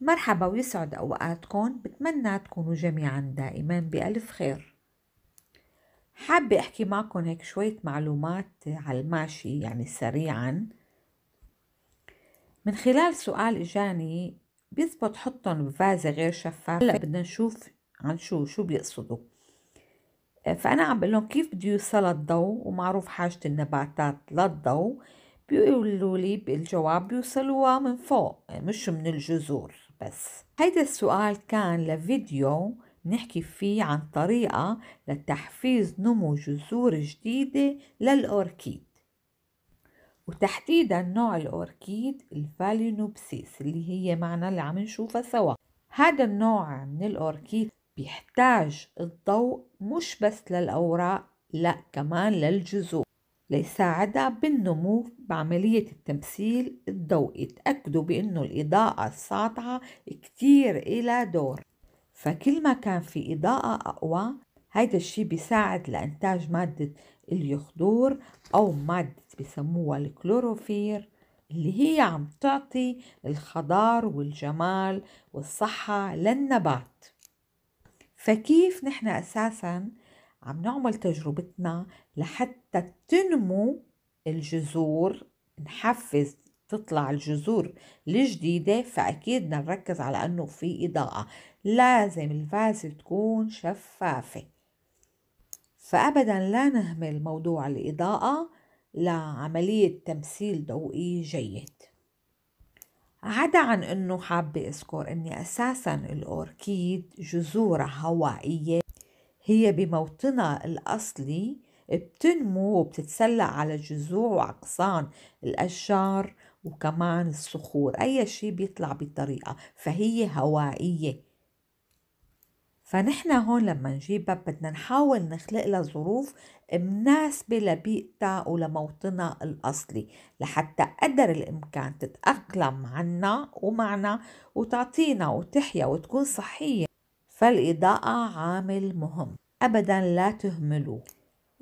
مرحبا ويسعد أوقاتكم بتمنى تكونوا جميعا دائما بألف خير حابة أحكي معكم هيك شوية معلومات على الماشي يعني سريعا من خلال سؤال إجاني بيزبط حطهم بفازة غير شفافة هلا بدنا نشوف عن شو شو بيقصدوا فأنا عم بقول لهم كيف بده يوصل الضوء ومعروف حاجة النباتات للضوء بيقولوا لي الجواب بيوصلوها من فوق مش من الجذور بس هيدا السؤال كان لفيديو نحكي فيه عن طريقة لتحفيز نمو جذور جديدة للأوركيد وتحديدا نوع الأوركيد الفالينوبسيس اللي هي معنا اللي عم نشوفها سوا هذا النوع من الأوركيد بيحتاج الضوء مش بس للأوراق لا كمان للجذور ليساعدها بالنمو بعملية التمثيل الضوئي تأكدوا بأنه الإضاءة الساطعة كتير إلى دور فكل ما كان في إضاءة أقوى هيدا الشي بيساعد لإنتاج مادة اليخدور أو مادة بسموها الكلوروفير اللي هي عم تعطي الخضار والجمال والصحة للنبات فكيف نحن أساساً عم نعمل تجربتنا لحتى تنمو الجذور نحفز تطلع الجذور الجديدة فأكيد بدنا نركز على أنه في إضاءة لازم الفازة تكون شفافة فأبدا لا نهمل موضوع الإضاءة لعملية تمثيل ضوئي جيد عدا عن أنه حابة أذكر أني أساسا الأوركيد جذورها هوائية هي بموطنها الأصلي بتنمو وبتتسلق على جذوع وأغصان الأشجار وكمان الصخور أي شي بيطلع بطريقة فهي هوائية فنحن هون لما نجيبها بدنا نحاول نخلق لها ظروف مناسبة لبيئتها ولموطنها الأصلي لحتى قدر الإمكان تتأقلم عنا ومعنا وتعطينا وتحيا وتكون صحية فالإضاءة عامل مهم أبدا لا تهملوه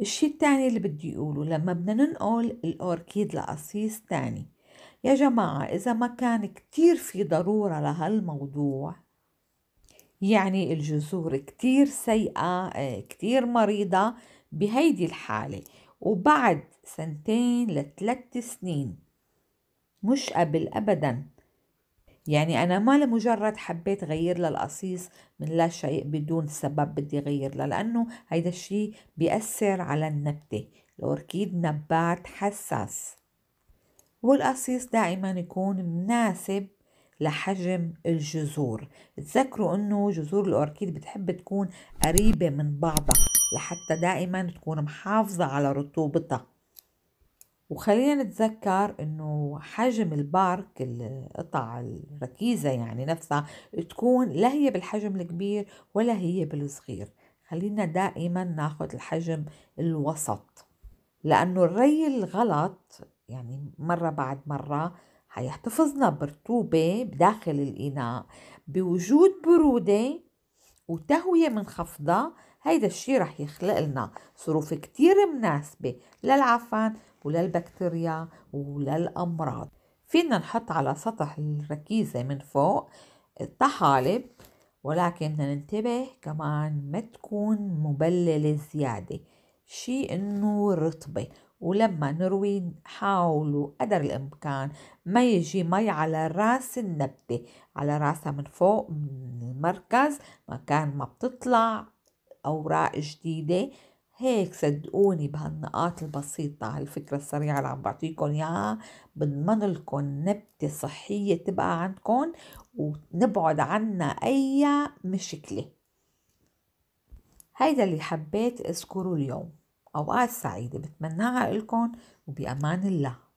الشيء الثاني اللي بدي أقوله لما بدنا ننقل الأوركيد لقصيص تاني يا جماعة إذا ما كان كتير في ضرورة لهالموضوع يعني الجذور كتير سيئة آه، كتير مريضة بهيدي الحالة وبعد سنتين لثلاث سنين مش قبل أبداً يعني أنا ما لمجرد حبيت غير للقصيص من لا شيء بدون سبب بدي غير له لأنه هيدا الشي بيأثر على النبتة الأوركيد نبات حساس والقصيص دائما يكون مناسب لحجم الجذور تذكروا انه جذور الاوركيد بتحب تكون قريبة من بعضها لحتى دائما تكون محافظة على رطوبتها وخلينا نتذكر انه حجم البارك القطع الركيزة يعني نفسها تكون لا هي بالحجم الكبير ولا هي بالصغير خلينا دائما ناخد الحجم الوسط لأنه الري الغلط يعني مرة بعد مرة هيحتفظنا برطوبة بداخل الإناء بوجود برودة وتهوية منخفضة هيدا الشي رح يخلق لنا ظروف كتير مناسبة للعفن وللبكتيريا وللأمراض فينا نحط على سطح الركيزة من فوق الطحالب ولكن بدنا ننتبه كمان ما تكون مبللة زيادة شي انه رطبة ولما نروي حاولوا قدر الامكان ما يجي مي على راس النبتة على راسها من فوق من المركز مكان ما بتطلع أوراق جديدة هيك صدقوني بهالنقاط البسيطة هالفكرة السريعة اللي عم بعطيكم إياها بضمن لكم نبتة صحية تبقى عندكم ونبعد عنا أي مشكلة هيدا اللي حبيت أذكره اليوم أوقات سعيدة بتمناها لكم وبأمان الله